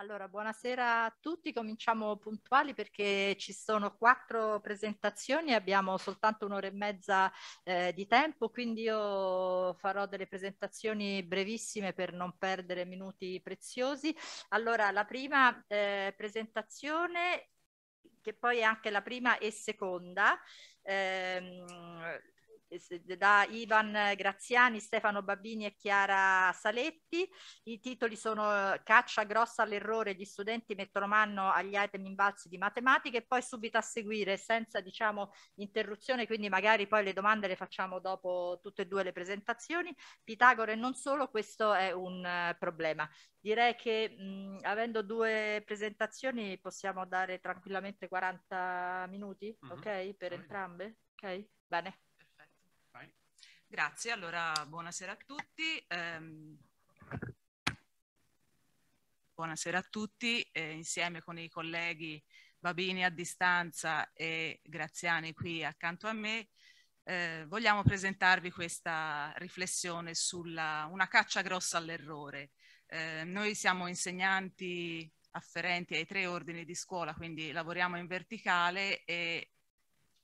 Allora, buonasera a tutti, cominciamo puntuali perché ci sono quattro presentazioni, abbiamo soltanto un'ora e mezza eh, di tempo, quindi io farò delle presentazioni brevissime per non perdere minuti preziosi. Allora, la prima eh, presentazione, che poi è anche la prima e seconda, ehm, da Ivan Graziani, Stefano Babbini e Chiara Saletti. I titoli sono Caccia grossa all'errore, gli studenti mettono mano agli item invalsi di matematica e poi subito a seguire, senza diciamo interruzione, quindi magari poi le domande le facciamo dopo tutte e due le presentazioni. Pitagora e non solo, questo è un uh, problema. Direi che mh, avendo due presentazioni possiamo dare tranquillamente 40 minuti, mm -hmm. ok? Per entrambe? Ok? Bene. Grazie, allora buonasera a tutti. Um, buonasera a tutti, eh, insieme con i colleghi Babini a distanza e Graziani qui accanto a me, eh, vogliamo presentarvi questa riflessione sulla una caccia grossa all'errore. Eh, noi siamo insegnanti afferenti ai tre ordini di scuola, quindi lavoriamo in verticale e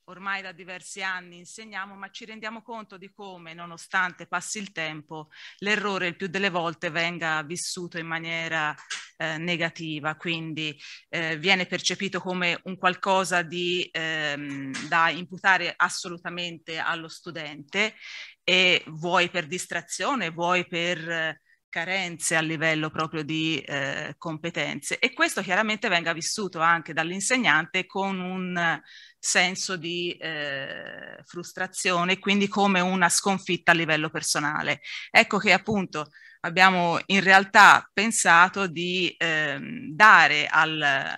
ormai da diversi anni insegniamo, ma ci rendiamo conto di come, nonostante passi il tempo, l'errore il più delle volte venga vissuto in maniera eh, negativa, quindi eh, viene percepito come un qualcosa di, ehm, da imputare assolutamente allo studente e vuoi per distrazione, vuoi per carenze a livello proprio di eh, competenze e questo chiaramente venga vissuto anche dall'insegnante con un senso di eh, frustrazione, quindi come una sconfitta a livello personale. Ecco che appunto abbiamo in realtà pensato di eh, dare al,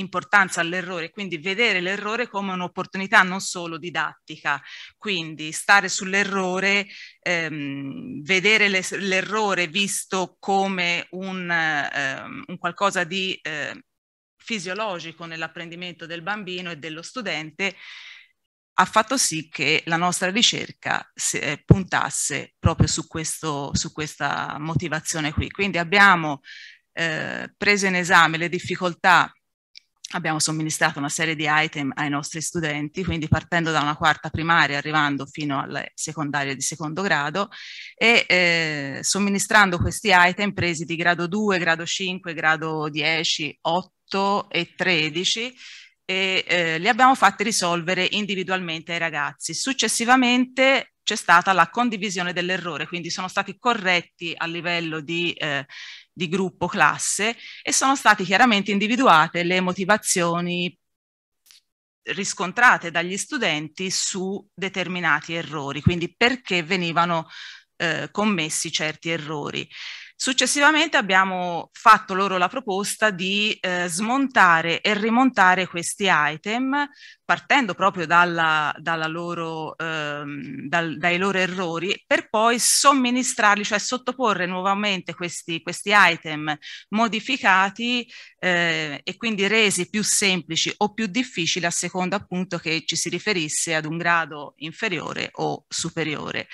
importanza all'errore, quindi vedere l'errore come un'opportunità non solo didattica, quindi stare sull'errore, ehm, vedere l'errore visto come un, ehm, un qualcosa di eh, fisiologico nell'apprendimento del bambino e dello studente, ha fatto sì che la nostra ricerca se, eh, puntasse proprio su, questo, su questa motivazione qui. Quindi abbiamo eh, preso in esame le difficoltà abbiamo somministrato una serie di item ai nostri studenti, quindi partendo da una quarta primaria, arrivando fino alle secondarie di secondo grado e eh, somministrando questi item presi di grado 2, grado 5, grado 10, 8 e 13 e eh, li abbiamo fatti risolvere individualmente ai ragazzi. Successivamente c'è stata la condivisione dell'errore, quindi sono stati corretti a livello di eh, di gruppo, classe e sono state chiaramente individuate le motivazioni riscontrate dagli studenti su determinati errori, quindi perché venivano eh, commessi certi errori. Successivamente abbiamo fatto loro la proposta di eh, smontare e rimontare questi item partendo proprio dalla, dalla loro, ehm, dal, dai loro errori, per poi somministrarli, cioè sottoporre nuovamente questi, questi item modificati eh, e quindi resi più semplici o più difficili a seconda appunto che ci si riferisse ad un grado inferiore o superiore.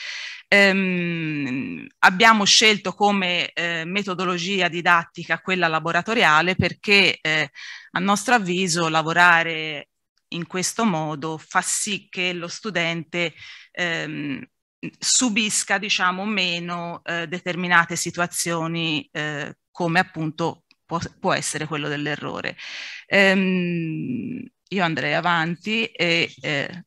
Ehm, abbiamo scelto come eh, metodologia didattica quella laboratoriale perché eh, a nostro avviso lavorare in questo modo fa sì che lo studente ehm, subisca diciamo meno eh, determinate situazioni eh, come appunto può, può essere quello dell'errore. Ehm, io andrei avanti e eh,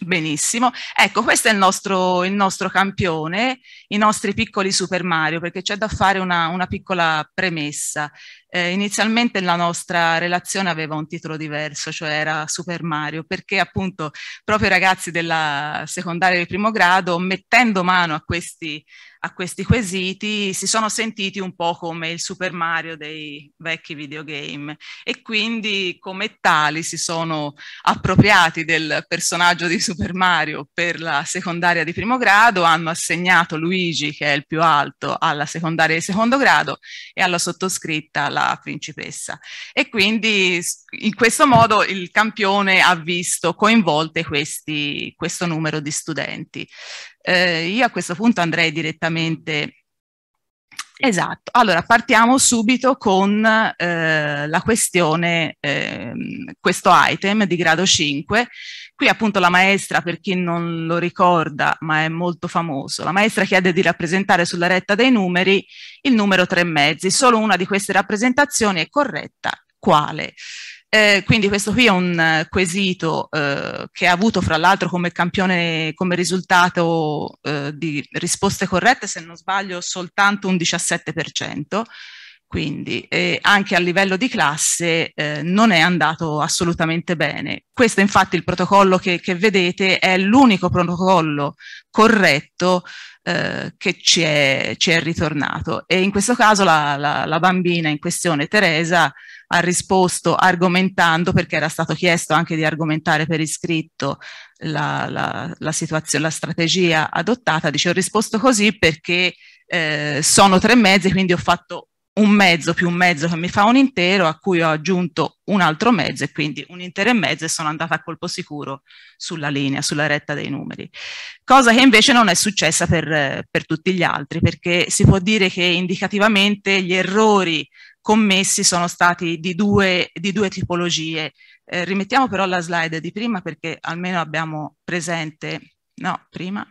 Benissimo, ecco questo è il nostro, il nostro, campione, i nostri piccoli Super Mario, perché c'è da fare una, una piccola premessa. Eh, inizialmente la nostra relazione aveva un titolo diverso, cioè era Super Mario, perché appunto proprio i ragazzi della secondaria del primo grado, mettendo mano a questi a questi quesiti si sono sentiti un po' come il Super Mario dei vecchi videogame e quindi come tali si sono appropriati del personaggio di Super Mario per la secondaria di primo grado, hanno assegnato Luigi, che è il più alto, alla secondaria di secondo grado e alla sottoscritta la principessa. E quindi in questo modo il campione ha visto coinvolte questi, questo numero di studenti. Eh, io a questo punto andrei direttamente... Esatto, allora partiamo subito con eh, la questione, eh, questo item di grado 5. Qui appunto la maestra, per chi non lo ricorda, ma è molto famoso, la maestra chiede di rappresentare sulla retta dei numeri il numero tre mezzi, solo una di queste rappresentazioni è corretta, quale? Eh, quindi questo qui è un eh, quesito eh, che ha avuto fra l'altro come campione, come risultato eh, di risposte corrette, se non sbaglio, soltanto un 17%, quindi eh, anche a livello di classe eh, non è andato assolutamente bene. Questo infatti il protocollo che, che vedete è l'unico protocollo corretto eh, che ci è, ci è, ritornato e in questo caso la, la, la, bambina in questione, Teresa, ha risposto argomentando, perché era stato chiesto anche di argomentare per iscritto la, la la situazione, la strategia adottata, dice ho risposto così perché eh, sono tre mezzi, quindi ho fatto un mezzo più un mezzo che mi fa un intero a cui ho aggiunto un altro mezzo e quindi un intero e mezzo e sono andata a colpo sicuro sulla linea, sulla retta dei numeri. Cosa che invece non è successa per, per tutti gli altri perché si può dire che indicativamente gli errori commessi sono stati di due, di due tipologie. Eh, rimettiamo però la slide di prima perché almeno abbiamo presente, no, prima,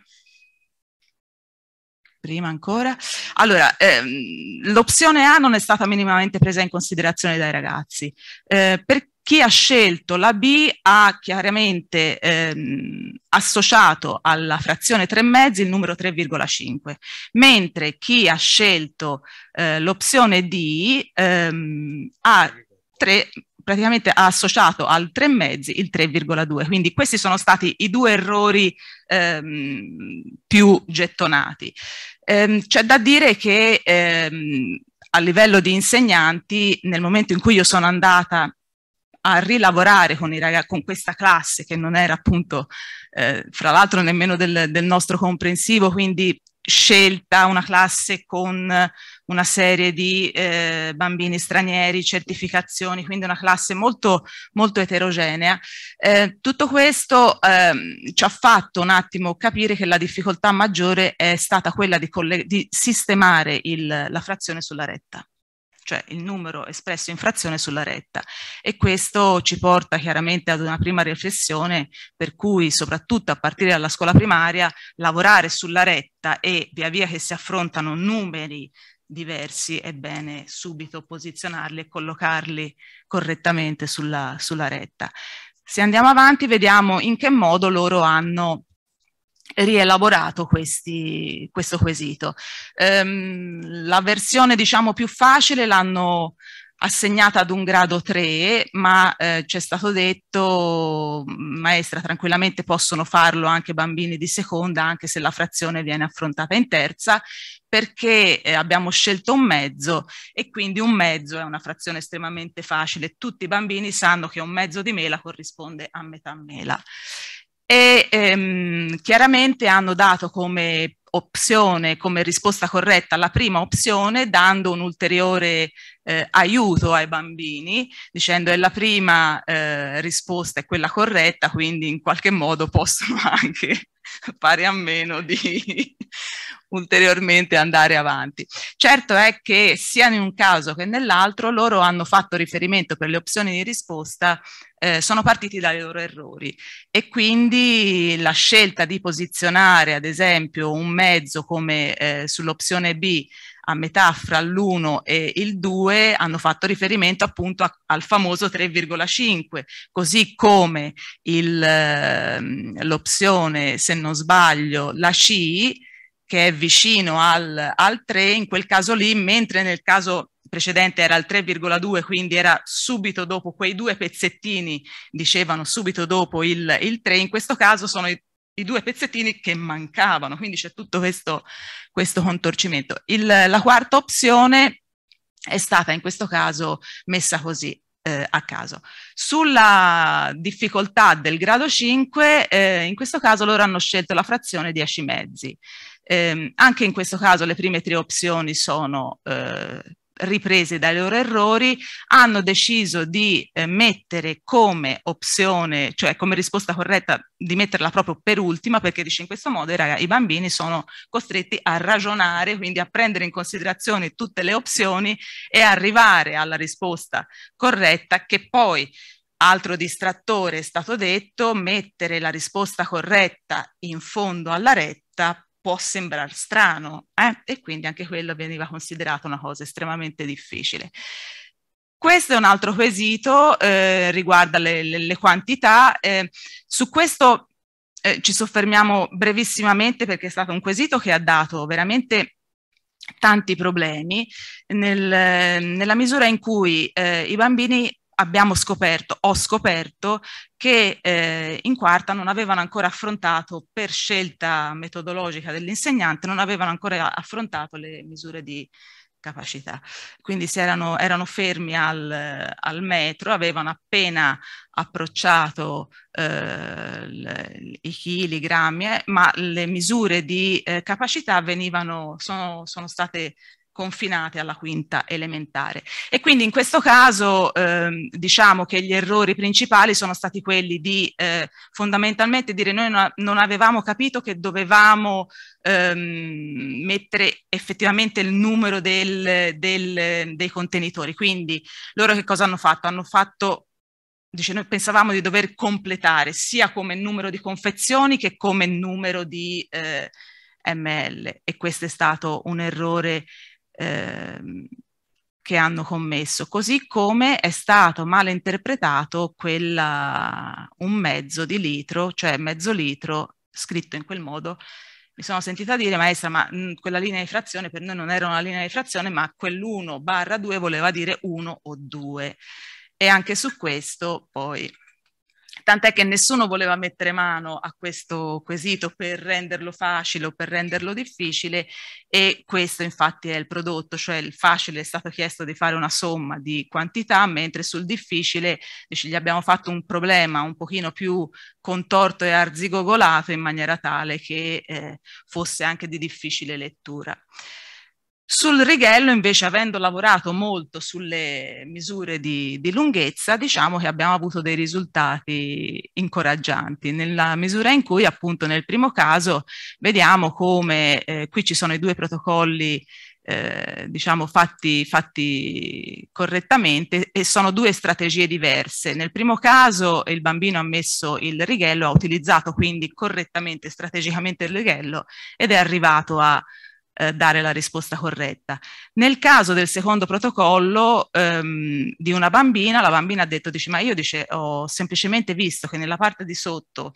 prima ancora. Allora, ehm, l'opzione A non è stata minimamente presa in considerazione dai ragazzi. Eh, per chi ha scelto la B ha chiaramente ehm, associato alla frazione 3 mezzi il numero 3,5, mentre chi ha scelto eh, l'opzione D ehm, ha 3, praticamente ha associato al 3 mezzi il 3,2. Quindi questi sono stati i due errori ehm, più gettonati. Ehm, c'è da dire che ehm, a livello di insegnanti, nel momento in cui io sono andata a rilavorare con, i ragazzi, con questa classe che non era appunto, eh, fra l'altro, nemmeno del, del nostro comprensivo, quindi scelta, una classe con una serie di eh, bambini stranieri, certificazioni, quindi una classe molto, molto eterogenea. Eh, tutto questo eh, ci ha fatto un attimo capire che la difficoltà maggiore è stata quella di, di sistemare il, la frazione sulla retta cioè il numero espresso in frazione sulla retta. E questo ci porta chiaramente ad una prima riflessione per cui, soprattutto a partire dalla scuola primaria, lavorare sulla retta e via via che si affrontano numeri diversi, è bene subito posizionarli e collocarli correttamente sulla, sulla retta. Se andiamo avanti vediamo in che modo loro hanno rielaborato questi, questo quesito. Ehm, la versione diciamo più facile l'hanno assegnata ad un grado 3, ma eh, c'è stato detto, maestra, tranquillamente possono farlo anche bambini di seconda, anche se la frazione viene affrontata in terza, perché eh, abbiamo scelto un mezzo e quindi un mezzo è una frazione estremamente facile. Tutti i bambini sanno che un mezzo di mela corrisponde a metà mela. E ehm, chiaramente hanno dato come opzione, come risposta corretta alla prima opzione, dando un ulteriore eh, aiuto ai bambini, dicendo che la prima eh, risposta è quella corretta, quindi in qualche modo possono anche fare a meno di, ulteriormente andare avanti. Certo è che sia in un caso che nell'altro loro hanno fatto riferimento per le opzioni di risposta eh, sono partiti dai loro errori e quindi la scelta di posizionare ad esempio un mezzo come eh, sull'opzione B a metà fra l'1 e il 2 hanno fatto riferimento appunto a, al famoso 3,5, così come ehm, l'opzione, se non sbaglio, la C che è vicino al, al 3, in quel caso lì, mentre nel caso precedente era il 3,2, quindi era subito dopo quei due pezzettini, dicevano subito dopo il, il 3, in questo caso sono i, i due pezzettini che mancavano, quindi c'è tutto questo, questo contorcimento. Il, la quarta opzione è stata in questo caso messa così, eh, a caso. Sulla difficoltà del grado 5, eh, in questo caso loro hanno scelto la frazione 10 mezzi. Eh, anche in questo caso le prime tre opzioni sono eh, riprese dai loro errori, hanno deciso di eh, mettere come opzione, cioè come risposta corretta, di metterla proprio per ultima, perché dice in questo modo raga, i bambini sono costretti a ragionare, quindi a prendere in considerazione tutte le opzioni e arrivare alla risposta corretta che poi Altro distrattore è stato detto, mettere la risposta corretta in fondo alla retta può sembrare strano eh? e quindi anche quello veniva considerato una cosa estremamente difficile. Questo è un altro quesito, eh, riguarda le, le, le quantità. Eh, su questo eh, ci soffermiamo brevissimamente perché è stato un quesito che ha dato veramente tanti problemi nel, nella misura in cui eh, i bambini abbiamo scoperto, ho scoperto, che eh, in quarta non avevano ancora affrontato, per scelta metodologica dell'insegnante, non avevano ancora affrontato le misure di capacità. Quindi erano, erano, fermi al, al, metro, avevano appena approcciato eh, i chili, i grammi, eh, ma le misure di eh, capacità venivano, sono, sono, state confinate alla quinta elementare. E quindi in questo caso ehm, diciamo che gli errori principali sono stati quelli di eh, fondamentalmente dire noi non avevamo capito che dovevamo ehm, mettere effettivamente il numero del, del, dei contenitori. Quindi loro che cosa hanno fatto? Hanno fatto Dice, noi pensavamo di dover completare sia come numero di confezioni che come numero di eh, ml e questo è stato un errore eh, che hanno commesso, così come è stato malinterpretato quella, un mezzo di litro, cioè mezzo litro scritto in quel modo. Mi sono sentita dire, maestra, ma mh, quella linea di frazione per noi non era una linea di frazione, ma quell'1 barra 2 voleva dire 1 o 2. E anche su questo poi tant'è che nessuno voleva mettere mano a questo quesito per renderlo facile o per renderlo difficile e questo infatti è il prodotto, cioè il facile è stato chiesto di fare una somma di quantità, mentre sul difficile dice, gli abbiamo fatto un problema un pochino più contorto e arzigogolato in maniera tale che eh, fosse anche di difficile lettura. Sul righello invece avendo lavorato molto sulle misure di, di, lunghezza diciamo che abbiamo avuto dei risultati incoraggianti nella misura in cui appunto nel primo caso vediamo come eh, qui ci sono i due protocolli eh, diciamo fatti, fatti correttamente e sono due strategie diverse. Nel primo caso il bambino ha messo il righello, ha utilizzato quindi correttamente, strategicamente il righello ed è arrivato a eh, dare la risposta corretta. Nel caso del secondo protocollo ehm, di una bambina, la bambina ha detto, dice, ma io dice, ho semplicemente visto che nella parte di sotto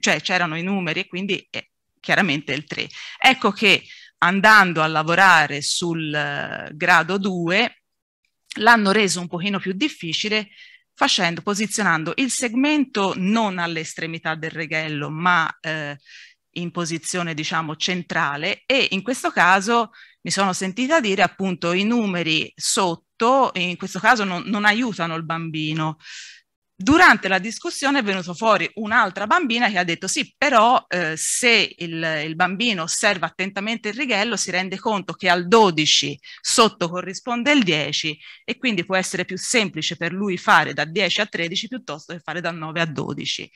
cioè c'erano i numeri e quindi eh, chiaramente il 3. Ecco che andando a lavorare sul eh, grado 2 l'hanno reso un pochino più difficile facendo, posizionando il segmento non all'estremità del reghello, ma eh, in posizione diciamo centrale e in questo caso mi sono sentita dire appunto i numeri sotto in questo caso non, non aiutano il bambino Durante la discussione è venuto fuori un'altra bambina che ha detto sì, però eh, se il, il, bambino osserva attentamente il righello si rende conto che al 12 sotto corrisponde il 10 e quindi può essere più semplice per lui fare da 10 a 13 piuttosto che fare da 9 a 12.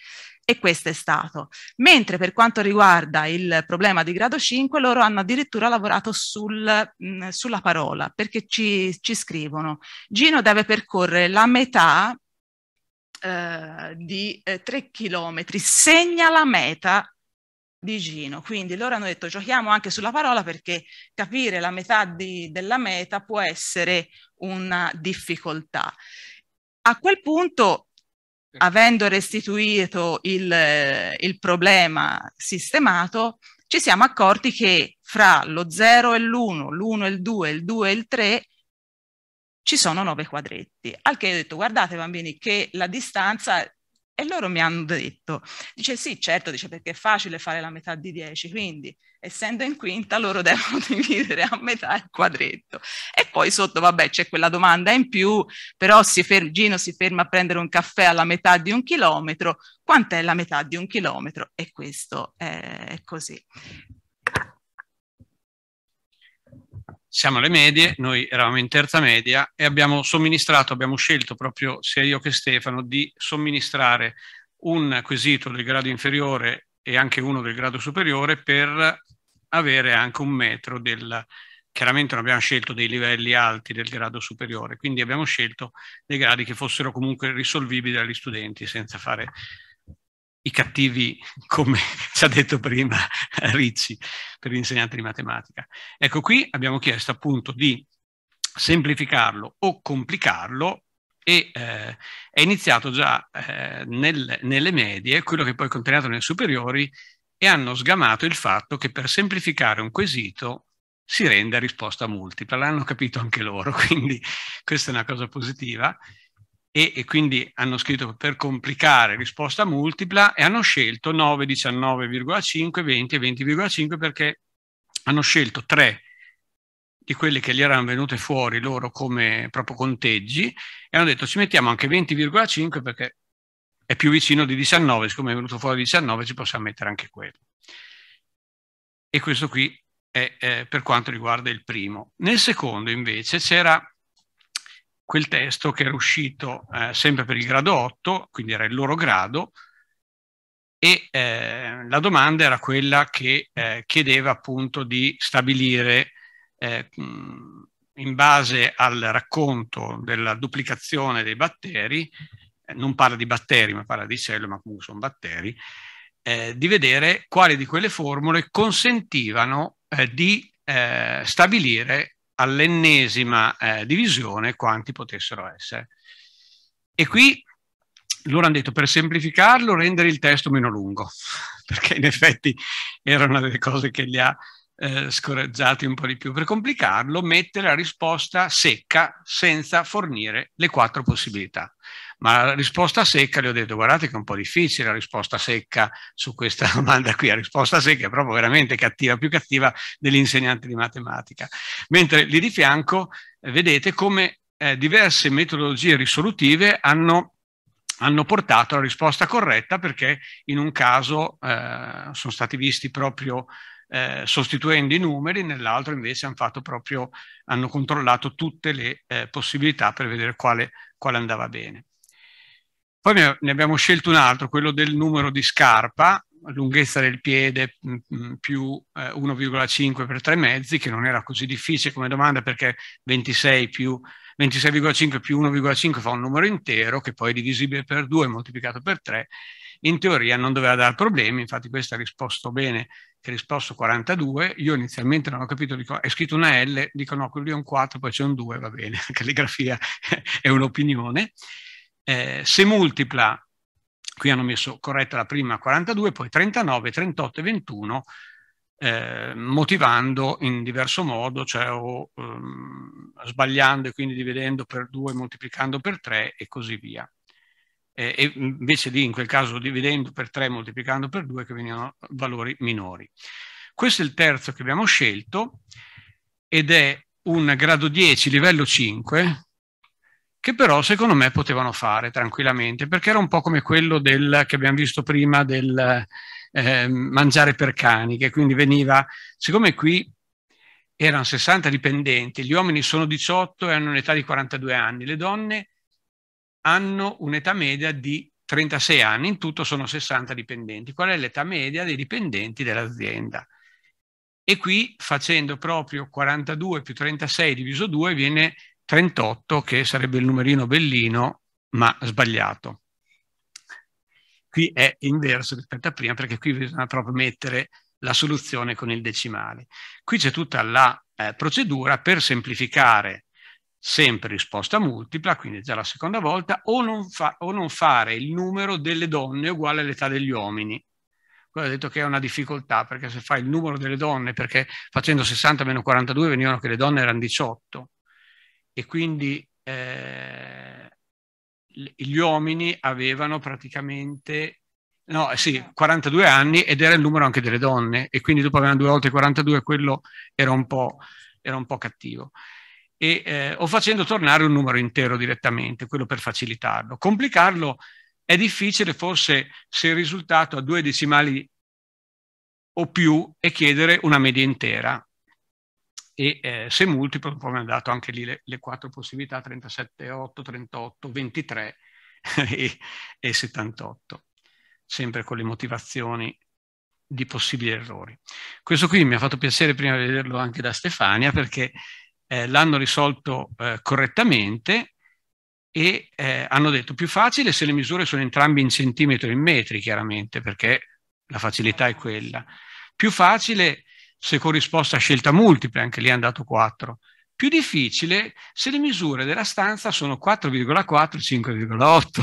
E questo è stato. Mentre per quanto riguarda il problema di grado 5, loro hanno addirittura lavorato sul, mh, sulla parola perché ci, ci scrivono Gino deve percorrere la metà eh, di eh, 3 km, segna la meta di Gino. Quindi loro hanno detto giochiamo anche sulla parola perché capire la metà di, della meta può essere una difficoltà. A quel punto, avendo restituito il, eh, il problema sistemato, ci siamo accorti che fra lo 0 e l'1, l'1 e il 2, il 2 e il 3, ci sono nove quadretti. Al che ho detto, guardate bambini che la distanza... E loro mi hanno detto, dice sì, certo, dice perché è facile fare la metà di 10, quindi essendo in quinta loro devono dividere a metà il quadretto. E poi sotto, vabbè, c'è quella domanda in più, però si ferma, Gino si ferma a prendere un caffè alla metà di un chilometro, quant'è la metà di un chilometro? E questo è così. siamo alle medie, noi eravamo in terza media e abbiamo somministrato, abbiamo scelto proprio sia io che Stefano di somministrare un quesito del grado inferiore e anche uno del grado superiore per avere anche un metro del... Chiaramente non abbiamo scelto dei livelli alti del grado superiore, quindi abbiamo scelto dei gradi che fossero comunque risolvibili dagli studenti senza fare i cattivi, come ci ha detto prima Ricci, per gli insegnanti di matematica. Ecco, qui abbiamo chiesto appunto di semplificarlo o complicarlo e eh, è iniziato già eh, nel, nelle medie, quello che poi è contenuto nelle superiori, e hanno sgamato il fatto che per semplificare un quesito si rende risposta multipla. L'hanno capito anche loro, quindi questa è una cosa positiva e, e, quindi hanno scritto per complicare risposta multipla e hanno scelto 9, 19,5, 20 e 20,5 perché hanno scelto tre di quelle che gli erano venute fuori loro come proprio conteggi e hanno detto ci mettiamo anche 20,5 perché è più vicino di 19, siccome è venuto fuori 19 ci possiamo mettere anche quello. E questo qui è eh, per quanto riguarda il primo. Nel secondo invece c'era quel testo che era uscito eh, sempre per il grado 8, quindi era il loro grado, e eh, la domanda era quella che eh, chiedeva appunto di stabilire eh, in base al racconto della duplicazione dei batteri, eh, non parla di batteri ma parla di cellule, ma comunque sono batteri, eh, di vedere quale di quelle formule consentivano di stabilire all'ennesima eh, divisione quanti potessero essere. E qui loro hanno detto per semplificarlo rendere il testo meno lungo, perché in effetti era una delle cose che li ha eh, scoraggiati un po' di più. Per complicarlo, mettere la risposta secca senza fornire le quattro possibilità. Ma la risposta secca, le ho detto, guardate che è un po' difficile la risposta secca su questa domanda qui, la risposta secca è proprio veramente cattiva, più cattiva dell'insegnante di matematica. Mentre lì di fianco eh, vedete come eh, diverse metodologie risolutive hanno hanno portato alla risposta corretta perché in un caso eh, sono stati visti proprio eh, sostituendo i numeri, nell'altro invece hanno, fatto proprio, hanno controllato tutte le eh, possibilità per vedere quale, quale andava bene. Poi ne abbiamo scelto un altro, quello del numero di scarpa, lunghezza del piede mm, mm, più 1,5 eh, per 3 mezzi, che non era così difficile come domanda perché 26 più 26,5 più 1,5 fa un numero intero che poi è divisibile per 2 moltiplicato per 3. In teoria non doveva dare problemi, infatti questa ha risposto bene, che ha risposto 42. Io inizialmente non ho capito, dico, è scritto una L, dico no, quello lì è un 4, poi c'è un 2, va bene, la calligrafia è un'opinione eh, se multipla, qui hanno messo corretta la prima 42, poi 39, 38 e 21, eh, motivando in diverso modo, cioè o ehm, sbagliando e quindi dividendo per 2, moltiplicando per 3 e così via. Eh, e invece lì in quel caso dividendo per 3, moltiplicando per 2 che venivano valori minori. Questo è il terzo che abbiamo scelto ed è un grado 10, livello 5, che però secondo me potevano fare tranquillamente, perché era un po' come quello del, che abbiamo visto prima del eh, mangiare per cani, che quindi veniva, siccome qui erano 60 dipendenti, gli uomini sono 18 e hanno un'età di 42 anni, le donne hanno un'età media di 36 anni, in tutto sono 60 dipendenti. Qual è l'età media dei dipendenti dell'azienda? E qui facendo proprio 42 più 36 diviso 2 viene 38, che sarebbe il numerino bellino, ma sbagliato. Qui è inverso rispetto a prima, perché qui bisogna proprio mettere la soluzione con il decimale. Qui c'è tutta la eh, procedura per semplificare sempre risposta multipla, quindi già la seconda volta, o non, fa, o non fare il numero delle donne uguale all'età degli uomini. Quello ha detto che è una difficoltà, perché se fai il numero delle donne, perché facendo 60 meno 42 venivano che le donne erano 18, e quindi eh, gli uomini avevano praticamente no, sì, 42 anni ed era il numero anche delle donne e quindi dopo avevano due volte 42 quello era un po', era un po cattivo. E, eh, o facendo tornare un numero intero direttamente, quello per facilitarlo. Complicarlo è difficile forse se il risultato ha due decimali o più e chiedere una media intera, e eh, se multiplo poi mi hanno dato anche lì le, le, quattro possibilità 37, 8, 38, 23 e, e 78, sempre con le motivazioni di possibili errori. Questo qui mi ha fatto piacere prima vederlo anche da Stefania perché eh, l'hanno risolto eh, correttamente e eh, hanno detto più facile se le misure sono entrambe in centimetri o in metri, chiaramente, perché la facilità è quella. Più facile se con a scelta multiple, anche lì è andato 4. Più difficile se le misure della stanza sono 4,4 5,8.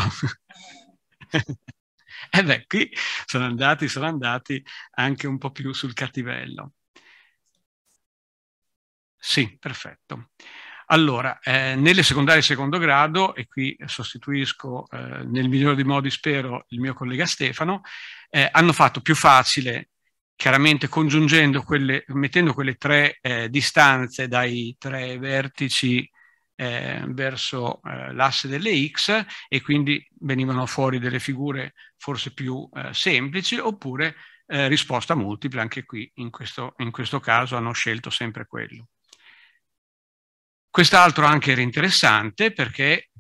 e beh, qui sono andati, sono andati anche un po' più sul cattivello. Sì, perfetto. Allora, eh, nelle secondarie secondo grado, e qui sostituisco eh, nel migliore dei modi, spero, il mio collega Stefano, eh, hanno fatto più facile chiaramente congiungendo quelle, mettendo quelle tre eh, distanze dai tre vertici eh, verso eh, l'asse delle x e quindi venivano fuori delle figure forse più eh, semplici oppure eh, risposta multipla, anche qui in questo, in questo caso hanno scelto sempre quello. Quest'altro anche era interessante perché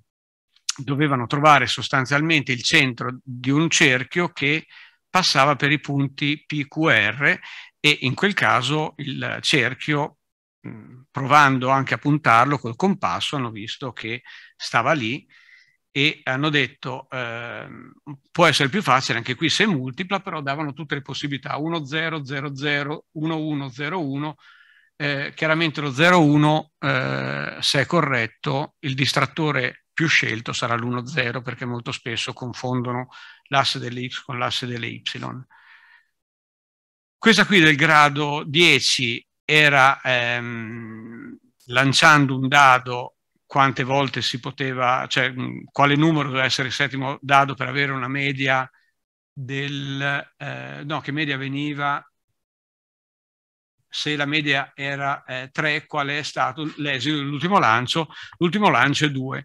dovevano trovare sostanzialmente il centro di un cerchio che passava per i punti PQR e in quel caso il cerchio, provando anche a puntarlo col compasso, hanno visto che stava lì e hanno detto eh, può essere più facile anche qui se multipla, però davano tutte le possibilità 1 0 0 0 1 1 0 1 eh, chiaramente lo 0 1 eh, se è corretto il distrattore più scelto sarà l'1 0 perché molto spesso confondono l'asse delle x con l'asse delle y. Questa qui del grado 10 era ehm, lanciando un dado quante volte si poteva, cioè quale numero doveva essere il settimo dado per avere una media del, eh, no, che media veniva, se la media era eh, 3, qual è stato l'esito dell'ultimo lancio? L'ultimo lancio è 2.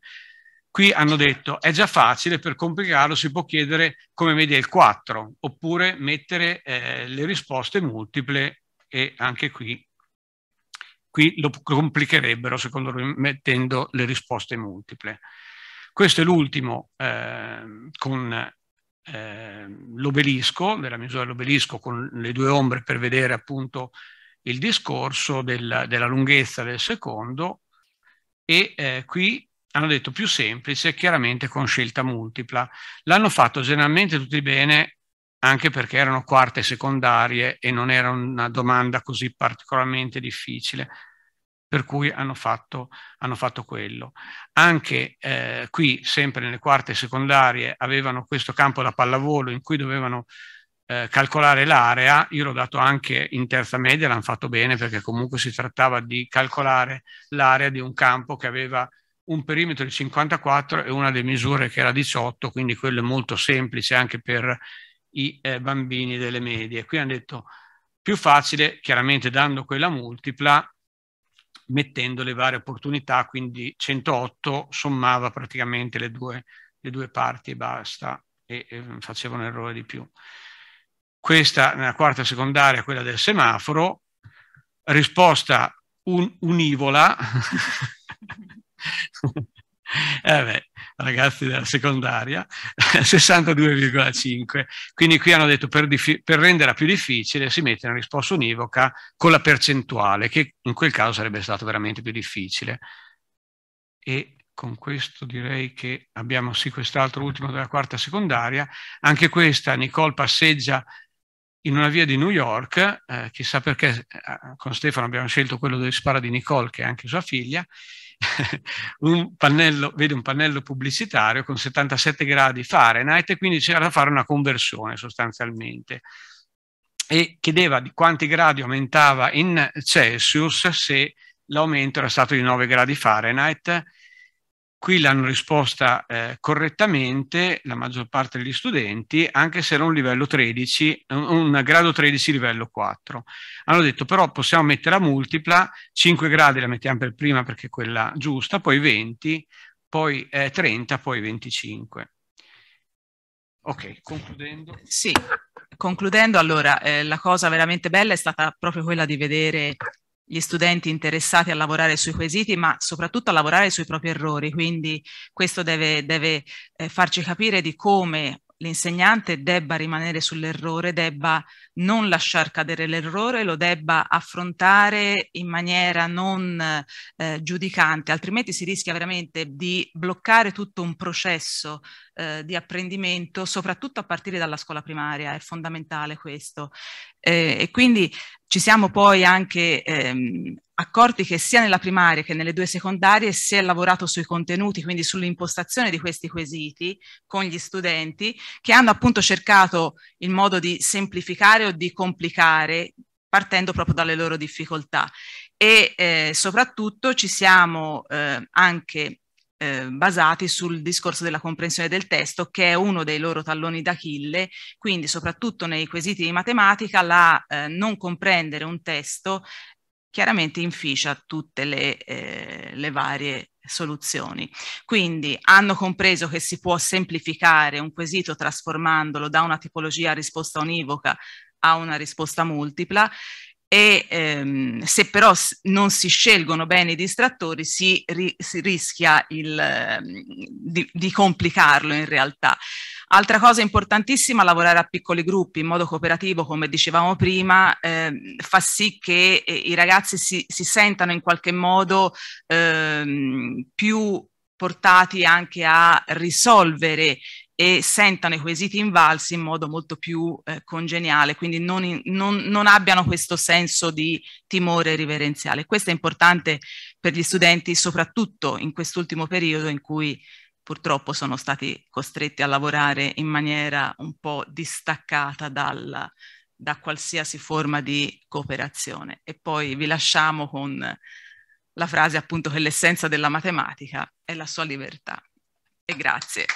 Qui hanno detto è già facile, per complicarlo si può chiedere come media il 4, oppure mettere eh, le risposte multiple e anche qui, qui lo complicherebbero secondo lui mettendo le risposte multiple. Questo è l'ultimo eh, con eh, l'obelisco, della misura dell'obelisco con le due ombre per vedere appunto il discorso del, della lunghezza del secondo e eh, qui hanno detto più semplice, chiaramente con scelta multipla. L'hanno fatto generalmente tutti bene, anche perché erano quarte secondarie e non era una domanda così particolarmente difficile, per cui hanno fatto, hanno fatto quello. Anche eh, qui, sempre nelle quarte secondarie, avevano questo campo da pallavolo in cui dovevano eh, calcolare l'area, io l'ho dato anche in terza media, l'hanno fatto bene perché comunque si trattava di calcolare l'area di un campo che aveva un perimetro di 54 e una delle misure che era 18, quindi quello è molto semplice anche per i eh, bambini delle medie. Qui hanno detto più facile, chiaramente dando quella multipla, mettendo le varie opportunità, quindi 108 sommava praticamente le due, le due parti e basta, e, e faceva un errore di più. Questa nella quarta secondaria, quella del semaforo, risposta un, univola, eh beh, ragazzi della secondaria, 62,5. Quindi qui hanno detto per, per renderla più difficile si mette una risposta univoca con la percentuale, che in quel caso sarebbe stato veramente più difficile. E con questo direi che abbiamo sì quest'altro ultimo della quarta secondaria. Anche questa Nicole passeggia in una via di New York, eh, chissà perché eh, con Stefano abbiamo scelto quello del sparo di Nicole, che è anche sua figlia, un pannello, vede un pannello pubblicitario con 77 gradi Fahrenheit e quindi c'era da fare una conversione sostanzialmente e chiedeva di quanti gradi aumentava in Celsius se l'aumento era stato di 9 gradi Fahrenheit Qui l'hanno risposta eh, correttamente la maggior parte degli studenti, anche se era un livello 13, un, un grado 13 livello 4. Hanno detto però possiamo mettere la multipla, 5 gradi la mettiamo per prima perché è quella giusta, poi 20, poi eh, 30, poi 25. Ok, concludendo. Sì, concludendo allora, eh, la cosa veramente bella è stata proprio quella di vedere gli studenti interessati a lavorare sui quesiti, ma soprattutto a lavorare sui propri errori. Quindi questo deve, deve eh, farci capire di come l'insegnante debba rimanere sull'errore, debba non lasciar cadere l'errore, lo debba affrontare in maniera non eh, giudicante, altrimenti si rischia veramente di bloccare tutto un processo eh, di apprendimento, soprattutto a partire dalla scuola primaria, è fondamentale questo. Eh, e quindi ci siamo poi anche ehm, accorti che sia nella primaria che nelle due secondarie si è lavorato sui contenuti, quindi sull'impostazione di questi quesiti con gli studenti che hanno appunto cercato il modo di semplificare o di complicare partendo proprio dalle loro difficoltà e eh, soprattutto ci siamo eh, anche eh, basati sul discorso della comprensione del testo che è uno dei loro talloni d'Achille, quindi soprattutto nei quesiti di matematica la eh, non comprendere un testo chiaramente inficia tutte le, eh, le varie soluzioni. Quindi hanno compreso che si può semplificare un quesito trasformandolo da una tipologia a risposta univoca a una risposta multipla e ehm, se però non si scelgono bene i distrattori si, ri si rischia il, ehm, di, di complicarlo in realtà. Altra cosa importantissima, lavorare a piccoli gruppi in modo cooperativo, come dicevamo prima, eh, fa sì che eh, i ragazzi si, si, sentano in qualche modo eh, più portati anche a risolvere e sentano i quesiti invalsi in modo molto più eh, congeniale, quindi non, in, non, non abbiano questo senso di timore riverenziale. Questo è importante per gli studenti, soprattutto in quest'ultimo periodo in cui purtroppo sono stati costretti a lavorare in maniera un po' distaccata dal, da qualsiasi forma di cooperazione. E poi vi lasciamo con la frase appunto che l'essenza della matematica è la sua libertà. E grazie.